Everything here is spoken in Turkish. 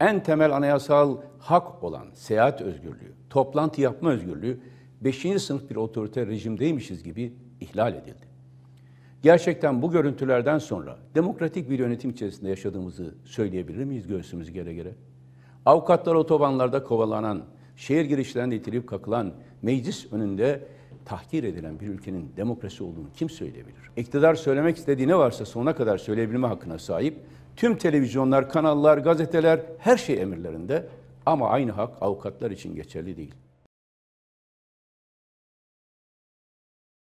En temel anayasal hak olan seyahat özgürlüğü, toplantı yapma özgürlüğü 5. sınıf bir otoriter rejimdeymişiz gibi ihlal edildi. Gerçekten bu görüntülerden sonra demokratik bir yönetim içerisinde yaşadığımızı söyleyebilir miyiz göğsümüz gere gere? Avukatlar otobanlarda kovalanan, şehir girişlerinde itilip kakılan, meclis önünde tahkir edilen bir ülkenin demokrasi olduğunu kim söyleyebilir? İktidar söylemek istediği ne varsa sonuna kadar söyleyebilme hakkına sahip Tüm televizyonlar, kanallar, gazeteler her şey emirlerinde ama aynı hak avukatlar için geçerli değil.